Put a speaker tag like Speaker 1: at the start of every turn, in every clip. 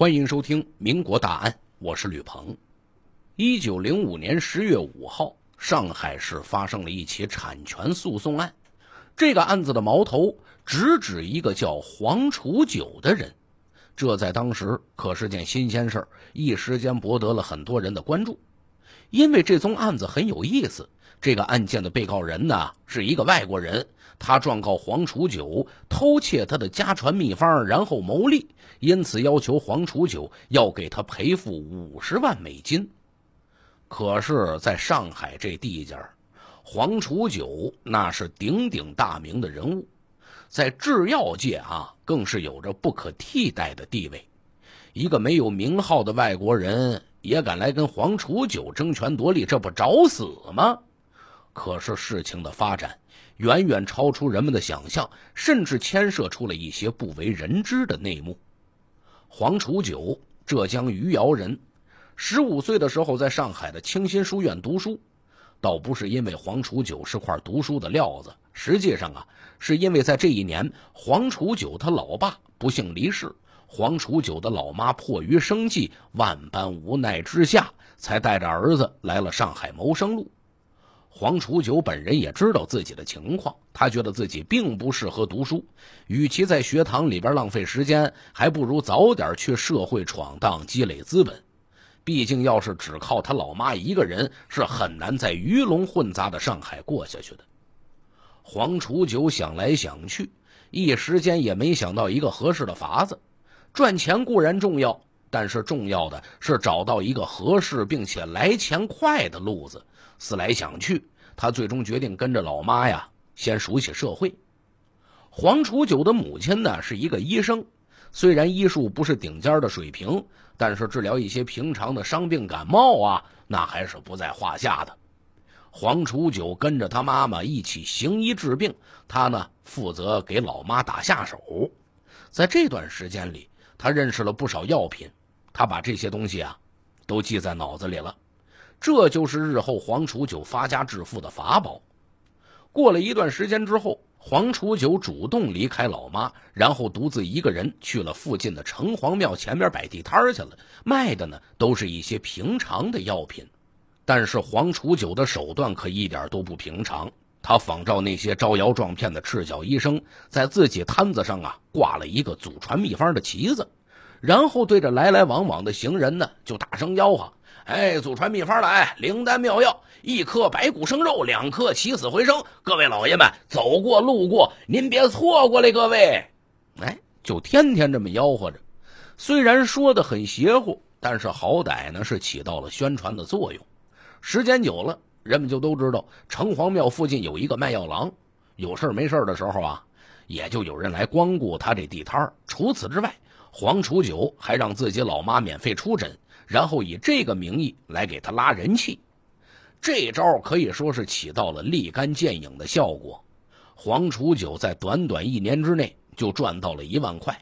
Speaker 1: 欢迎收听《民国大案》，我是吕鹏。一九零五年十月五号，上海市发生了一起产权诉讼案，这个案子的矛头直指一个叫黄楚九的人，这在当时可是件新鲜事儿，一时间博得了很多人的关注。因为这宗案子很有意思，这个案件的被告人呢是一个外国人。他状告黄楚九偷窃他的家传秘方，然后牟利，因此要求黄楚九要给他赔付五十万美金。可是，在上海这地界儿，黄楚九那是鼎鼎大名的人物，在制药界啊，更是有着不可替代的地位。一个没有名号的外国人也敢来跟黄楚九争权夺利，这不找死吗？可是事情的发展。远远超出人们的想象，甚至牵涉出了一些不为人知的内幕。黄楚九，浙江余姚人，十五岁的时候在上海的清心书院读书。倒不是因为黄楚九是块读书的料子，实际上啊，是因为在这一年，黄楚九他老爸不幸离世，黄楚九的老妈迫于生计，万般无奈之下，才带着儿子来了上海谋生路。黄楚九本人也知道自己的情况，他觉得自己并不适合读书，与其在学堂里边浪费时间，还不如早点去社会闯荡，积累资本。毕竟，要是只靠他老妈一个人，是很难在鱼龙混杂的上海过下去的。黄楚九想来想去，一时间也没想到一个合适的法子。赚钱固然重要。但是重要的是找到一个合适并且来钱快的路子。思来想去，他最终决定跟着老妈呀，先熟悉社会。黄楚九的母亲呢是一个医生，虽然医术不是顶尖的水平，但是治疗一些平常的伤病、感冒啊，那还是不在话下的。黄楚九跟着他妈妈一起行医治病，他呢负责给老妈打下手。在这段时间里，他认识了不少药品。他把这些东西啊，都记在脑子里了，这就是日后黄楚九发家致富的法宝。过了一段时间之后，黄楚九主动离开老妈，然后独自一个人去了附近的城隍庙前面摆地摊去了，卖的呢都是一些平常的药品，但是黄楚九的手段可一点都不平常，他仿照那些招摇撞骗的赤脚医生，在自己摊子上啊挂了一个祖传秘方的旗子。然后对着来来往往的行人呢，就大声吆喝：“哎，祖传秘方来，灵丹妙药，一颗白骨生肉，两颗起死回生。各位老爷们，走过路过，您别错过了。各位，哎，就天天这么吆喝着。虽然说的很邪乎，但是好歹呢是起到了宣传的作用。时间久了，人们就都知道城隍庙附近有一个卖药郎，有事没事的时候啊，也就有人来光顾他这地摊除此之外，黄楚九还让自己老妈免费出诊，然后以这个名义来给他拉人气。这招可以说是起到了立竿见影的效果。黄楚九在短短一年之内就赚到了一万块，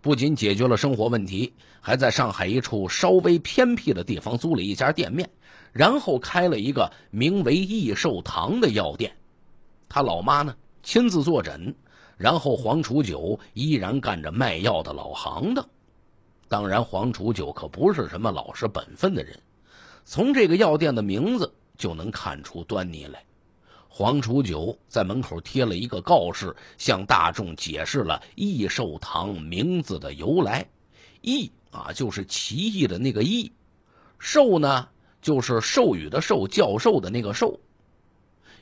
Speaker 1: 不仅解决了生活问题，还在上海一处稍微偏僻的地方租了一家店面，然后开了一个名为“益寿堂”的药店。他老妈呢，亲自坐诊。然后黄楚九依然干着卖药的老行当，当然黄楚九可不是什么老实本分的人，从这个药店的名字就能看出端倪来。黄楚九在门口贴了一个告示，向大众解释了“益寿堂”名字的由来：“益”啊就是奇异的那个“益”，“寿”呢就是授予的“授”教授的那个“授”，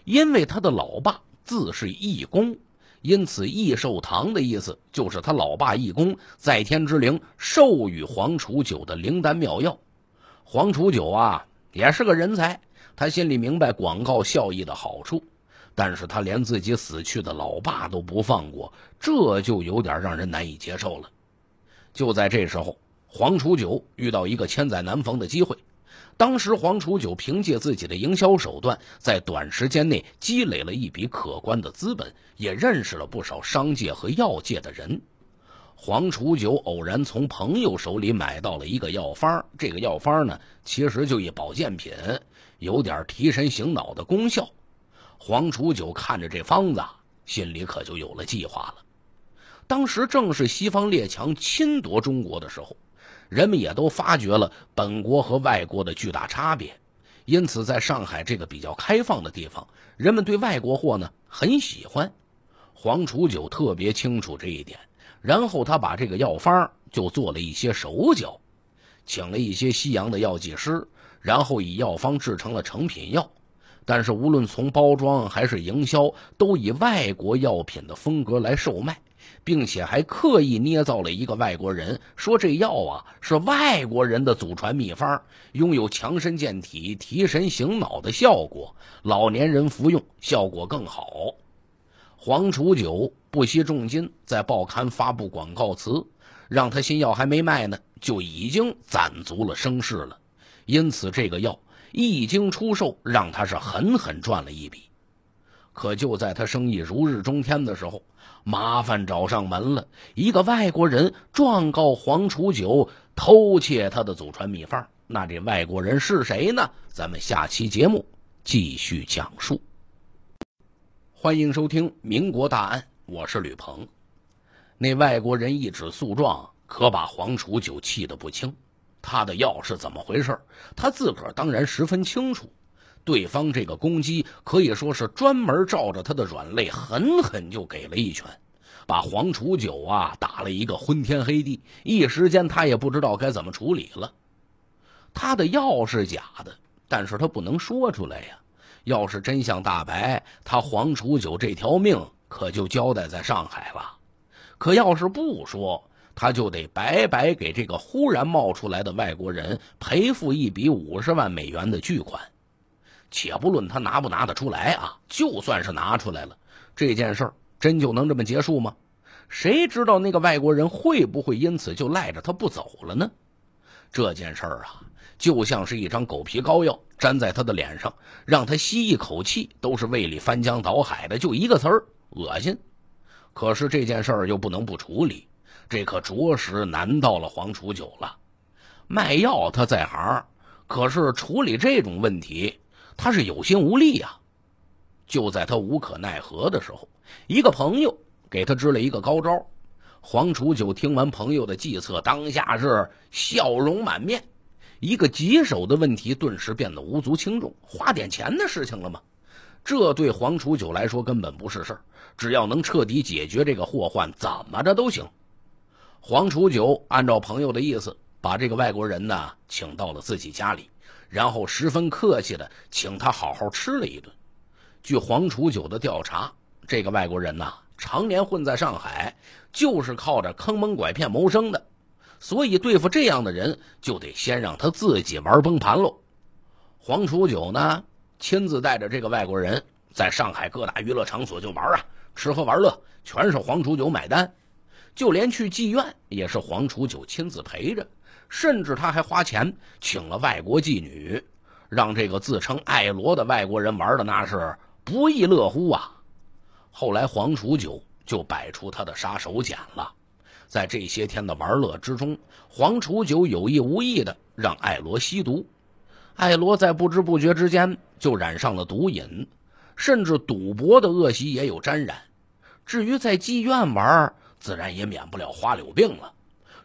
Speaker 1: 因为他的老爸字是义公。因此，益寿堂的意思就是他老爸义工在天之灵授予黄楚九的灵丹妙药。黄楚九啊，也是个人才，他心里明白广告效益的好处，但是他连自己死去的老爸都不放过，这就有点让人难以接受了。就在这时候，黄楚九遇到一个千载难逢的机会。当时，黄楚九凭借自己的营销手段，在短时间内积累了一笔可观的资本，也认识了不少商界和药界的人。黄楚九偶然从朋友手里买到了一个药方，这个药方呢，其实就一保健品，有点提神醒脑的功效。黄楚九看着这方子，心里可就有了计划了。当时正是西方列强侵夺中国的时候。人们也都发觉了本国和外国的巨大差别，因此在上海这个比较开放的地方，人们对外国货呢很喜欢。黄楚九特别清楚这一点，然后他把这个药方就做了一些手脚，请了一些西洋的药剂师，然后以药方制成了成品药，但是无论从包装还是营销，都以外国药品的风格来售卖。并且还刻意捏造了一个外国人，说这药啊是外国人的祖传秘方，拥有强身健体、提神醒脑的效果，老年人服用效果更好。黄楚九不惜重金在报刊发布广告词，让他新药还没卖呢，就已经攒足了声势了。因此，这个药一经出售，让他是狠狠赚了一笔。可就在他生意如日中天的时候，麻烦找上门了。一个外国人状告黄楚九偷窃他的祖传秘方。那这外国人是谁呢？咱们下期节目继续讲述。欢迎收听《民国大案》，我是吕鹏。那外国人一纸诉状，可把黄楚九气得不轻。他的药是怎么回事？他自个儿当然十分清楚。对方这个攻击可以说是专门照着他的软肋狠狠就给了一拳，把黄楚九啊打了一个昏天黑地，一时间他也不知道该怎么处理了。他的药是假的，但是他不能说出来呀。要是真相大白，他黄楚九这条命可就交代在上海了。可要是不说，他就得白白给这个忽然冒出来的外国人赔付一笔五十万美元的巨款。且不论他拿不拿得出来啊，就算是拿出来了，这件事儿真就能这么结束吗？谁知道那个外国人会不会因此就赖着他不走了呢？这件事儿啊，就像是一张狗皮膏药粘在他的脸上，让他吸一口气都是胃里翻江倒海的，就一个词儿——恶心。可是这件事儿又不能不处理，这可着实难到了黄楚九了。卖药他在行，可是处理这种问题。他是有心无力呀。就在他无可奈何的时候，一个朋友给他支了一个高招。黄楚九听完朋友的计策，当下是笑容满面。一个棘手的问题顿时变得无足轻重，花点钱的事情了吗？这对黄楚九来说根本不是事儿，只要能彻底解决这个祸患，怎么着都行。黄楚九按照朋友的意思，把这个外国人呢请到了自己家里。然后十分客气的请他好好吃了一顿。据黄楚九的调查，这个外国人呐，常年混在上海，就是靠着坑蒙拐骗谋生的。所以对付这样的人，就得先让他自己玩崩盘喽。黄楚九呢，亲自带着这个外国人，在上海各大娱乐场所就玩啊，吃喝玩乐全是黄楚九买单，就连去妓院也是黄楚九亲自陪着。甚至他还花钱请了外国妓女，让这个自称爱罗的外国人玩的那是不亦乐乎啊！后来黄楚九就摆出他的杀手锏了，在这些天的玩乐之中，黄楚九有意无意的让爱罗吸毒，爱罗在不知不觉之间就染上了毒瘾，甚至赌博的恶习也有沾染，至于在妓院玩，自然也免不了花柳病了。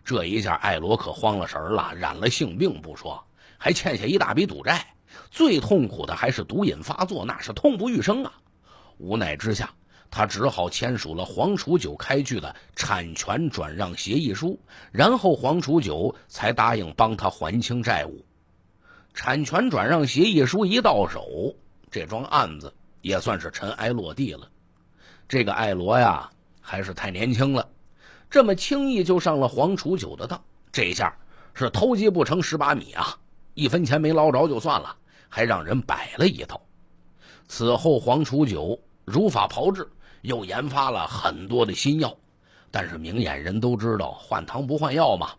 Speaker 1: 这一下，艾罗可慌了神了，染了性病不说，还欠下一大笔赌债。最痛苦的还是毒瘾发作，那是痛不欲生啊！无奈之下，他只好签署了黄楚九开具的产权转让协议书，然后黄楚九才答应帮他还清债务。产权转让协议书一到手，这桩案子也算是尘埃落地了。这个艾罗呀，还是太年轻了。这么轻易就上了黄楚九的当，这一下是偷鸡不成蚀把米啊！一分钱没捞着就算了，还让人摆了一套。此后，黄楚九如法炮制，又研发了很多的新药。但是明眼人都知道，换汤不换药嘛。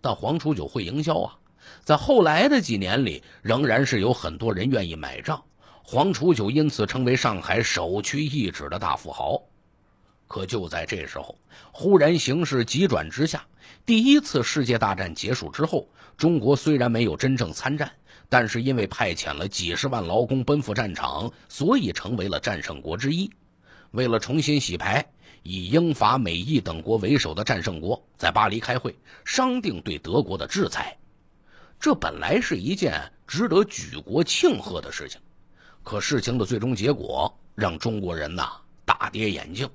Speaker 1: 但黄楚九会营销啊，在后来的几年里，仍然是有很多人愿意买账。黄楚九因此成为上海首屈一指的大富豪。可就在这时候，忽然形势急转直下。第一次世界大战结束之后，中国虽然没有真正参战，但是因为派遣了几十万劳工奔赴战场，所以成为了战胜国之一。为了重新洗牌，以英法美意等国为首的战胜国在巴黎开会，商定对德国的制裁。这本来是一件值得举国庆贺的事情，可事情的最终结果让中国人呐大跌眼镜。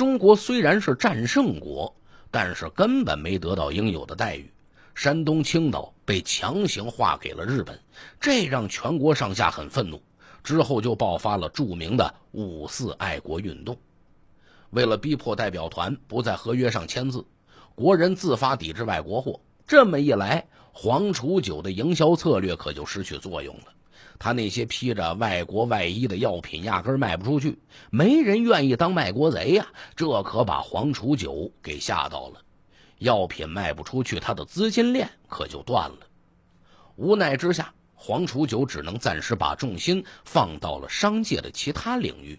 Speaker 1: 中国虽然是战胜国，但是根本没得到应有的待遇。山东青岛被强行划给了日本，这让全国上下很愤怒。之后就爆发了著名的五四爱国运动。为了逼迫代表团不在合约上签字，国人自发抵制外国货。这么一来，黄楚九的营销策略可就失去作用了。他那些披着外国外衣的药品压根卖不出去，没人愿意当卖国贼呀！这可把黄楚九给吓到了。药品卖不出去，他的资金链可就断了。无奈之下，黄楚九只能暂时把重心放到了商界的其他领域。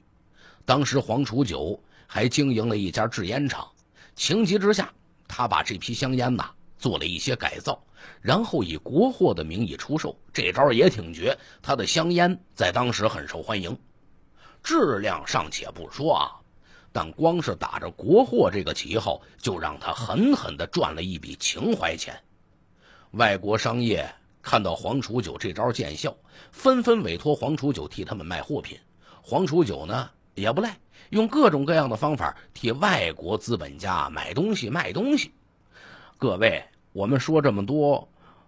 Speaker 1: 当时黄楚九还经营了一家制烟厂，情急之下，他把这批香烟呐做了一些改造。然后以国货的名义出售，这招也挺绝。他的香烟在当时很受欢迎，质量尚且不说啊，但光是打着国货这个旗号，就让他狠狠的赚了一笔情怀钱。外国商业看到黄楚九这招见效，纷纷委托黄楚九替他们卖货品。黄楚九呢也不赖，用各种各样的方法替外国资本家买东西卖东西。各位。我们说这么多，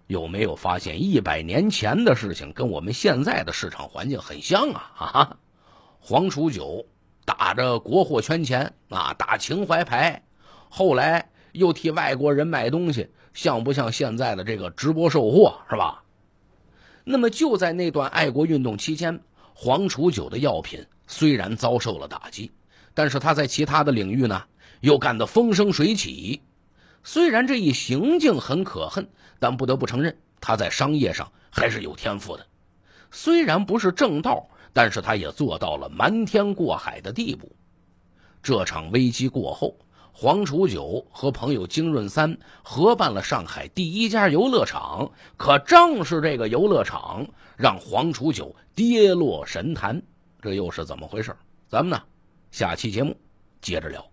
Speaker 1: 有没有发现一百年前的事情跟我们现在的市场环境很像啊？啊，黄楚九打着国货圈钱啊，打情怀牌，后来又替外国人卖东西，像不像现在的这个直播售货是吧？那么就在那段爱国运动期间，黄楚九的药品虽然遭受了打击，但是他在其他的领域呢又干得风生水起。虽然这一行径很可恨，但不得不承认他在商业上还是有天赋的。虽然不是正道，但是他也做到了瞒天过海的地步。这场危机过后，黄楚九和朋友金润三合办了上海第一家游乐场，可正是这个游乐场让黄楚九跌落神坛。这又是怎么回事？咱们呢，下期节目接着聊。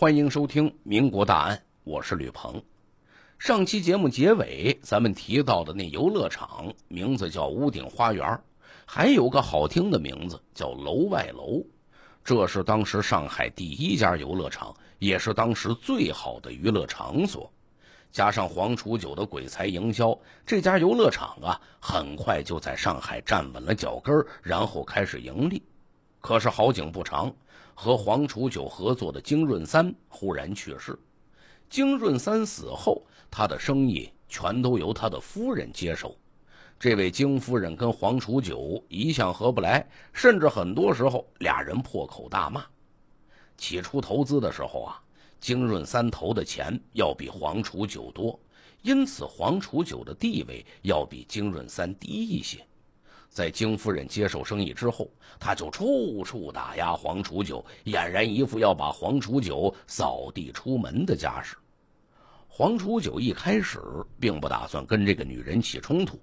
Speaker 1: 欢迎收听《民国大案》，我是吕鹏。上期节目结尾，咱们提到的那游乐场，名字叫屋顶花园，还有个好听的名字叫楼外楼。这是当时上海第一家游乐场，也是当时最好的娱乐场所。加上黄楚九的鬼才营销，这家游乐场啊，很快就在上海站稳了脚跟，然后开始盈利。可是好景不长，和黄楚九合作的金润三忽然去世。金润三死后，他的生意全都由他的夫人接手。这位金夫人跟黄楚九一向合不来，甚至很多时候俩人破口大骂。起初投资的时候啊，金润三投的钱要比黄楚九多，因此黄楚九的地位要比金润三低一些。在金夫人接手生意之后，他就处处打压黄楚九，俨然一副要把黄楚九扫地出门的架势。黄楚九一开始并不打算跟这个女人起冲突，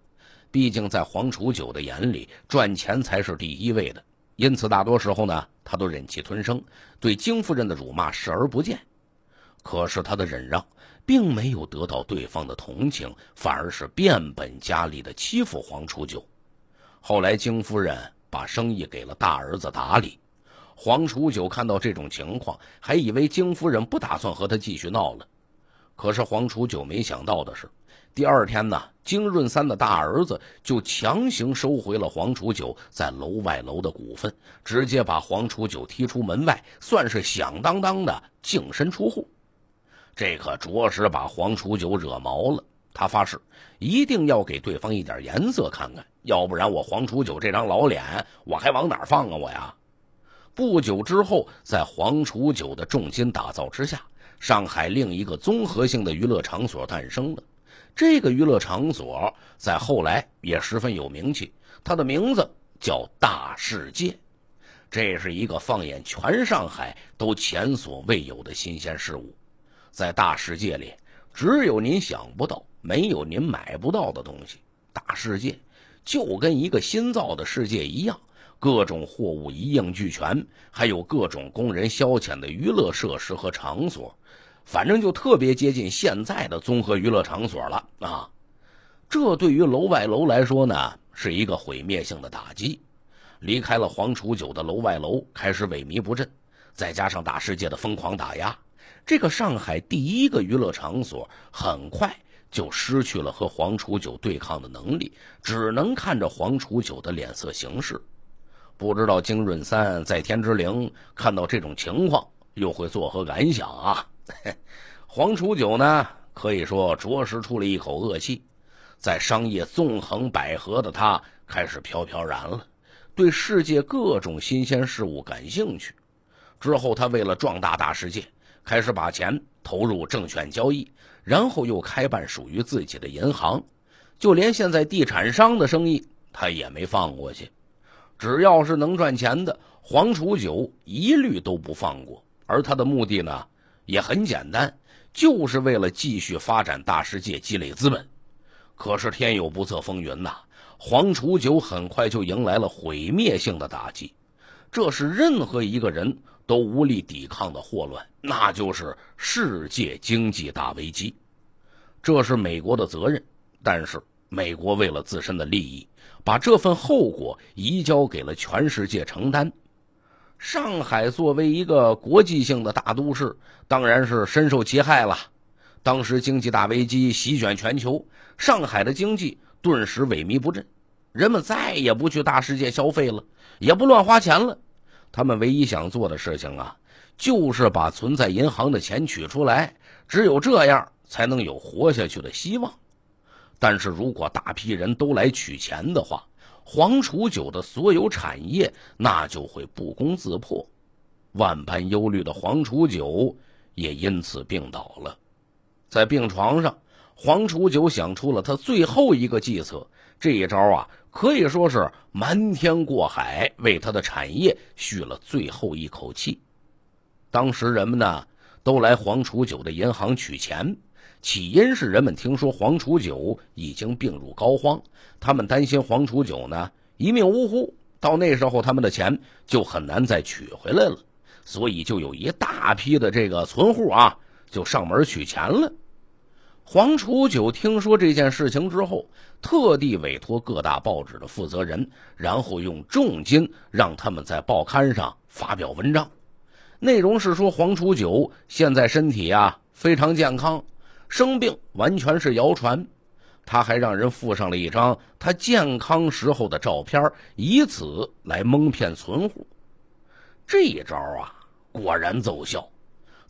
Speaker 1: 毕竟在黄楚九的眼里，赚钱才是第一位的。因此，大多时候呢，他都忍气吞声，对金夫人的辱骂视而不见。可是，他的忍让并没有得到对方的同情，反而是变本加厉的欺负黄楚九。后来，金夫人把生意给了大儿子打理。黄楚九看到这种情况，还以为金夫人不打算和他继续闹了。可是黄楚九没想到的是，第二天呢，金润三的大儿子就强行收回了黄楚九在楼外楼的股份，直接把黄楚九踢出门外，算是响当当的净身出户。这可着实把黄楚九惹毛了。他发誓一定要给对方一点颜色看看，要不然我黄楚九这张老脸我还往哪放啊我呀！不久之后，在黄楚九的重金打造之下，上海另一个综合性的娱乐场所诞生了。这个娱乐场所在后来也十分有名气，它的名字叫大世界。这是一个放眼全上海都前所未有的新鲜事物。在大世界里，只有您想不到。没有您买不到的东西，大世界就跟一个新造的世界一样，各种货物一应俱全，还有各种工人消遣的娱乐设施和场所，反正就特别接近现在的综合娱乐场所了啊！这对于楼外楼来说呢，是一个毁灭性的打击。离开了黄楚九的楼外楼开始萎靡不振，再加上大世界的疯狂打压，这个上海第一个娱乐场所很快。就失去了和黄楚九对抗的能力，只能看着黄楚九的脸色行事。不知道京润三在天之灵看到这种情况又会作何感想啊？黄楚九呢，可以说着实出了一口恶气。在商业纵横捭阖的他开始飘飘然了，对世界各种新鲜事物感兴趣。之后，他为了壮大大世界，开始把钱投入证券交易。然后又开办属于自己的银行，就连现在地产商的生意他也没放过去，只要是能赚钱的，黄楚九一律都不放过。而他的目的呢，也很简单，就是为了继续发展大世界，积累资本。可是天有不测风云呐，黄楚九很快就迎来了毁灭性的打击，这是任何一个人。都无力抵抗的祸乱，那就是世界经济大危机。这是美国的责任，但是美国为了自身的利益，把这份后果移交给了全世界承担。上海作为一个国际性的大都市，当然是深受其害了。当时经济大危机席卷全球，上海的经济顿时萎靡不振，人们再也不去大世界消费了，也不乱花钱了。他们唯一想做的事情啊，就是把存在银行的钱取出来，只有这样才能有活下去的希望。但是如果大批人都来取钱的话，黄楚九的所有产业那就会不攻自破。万般忧虑的黄楚九也因此病倒了。在病床上，黄楚九想出了他最后一个计策。这一招啊，可以说是瞒天过海，为他的产业续了最后一口气。当时人们呢，都来黄楚九的银行取钱，起因是人们听说黄楚九已经病入膏肓，他们担心黄楚九呢一命呜呼，到那时候他们的钱就很难再取回来了，所以就有一大批的这个存户啊，就上门取钱了。黄楚九听说这件事情之后，特地委托各大报纸的负责人，然后用重金让他们在报刊上发表文章，内容是说黄楚九现在身体啊非常健康，生病完全是谣传。他还让人附上了一张他健康时候的照片，以此来蒙骗存户。这一招啊，果然奏效。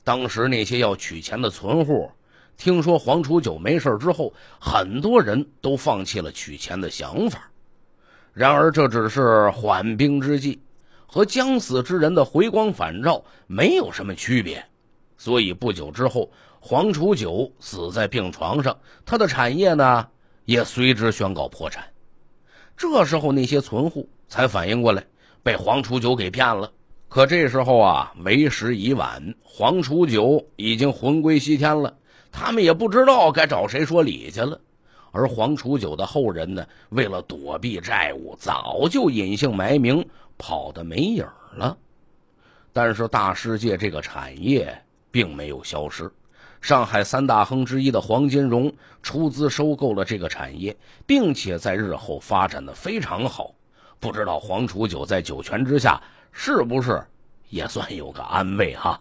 Speaker 1: 当时那些要取钱的存户。听说黄楚九没事之后，很多人都放弃了取钱的想法。然而这只是缓兵之计，和将死之人的回光返照没有什么区别。所以不久之后，黄楚九死在病床上，他的产业呢也随之宣告破产。这时候那些存户才反应过来，被黄楚九给骗了。可这时候啊，为时已晚，黄楚九已经魂归西天了。他们也不知道该找谁说理去了，而黄楚九的后人呢，为了躲避债务，早就隐姓埋名，跑得没影了。但是大世界这个产业并没有消失，上海三大亨之一的黄金荣出资收购了这个产业，并且在日后发展的非常好。不知道黄楚九在九泉之下是不是也算有个安慰哈？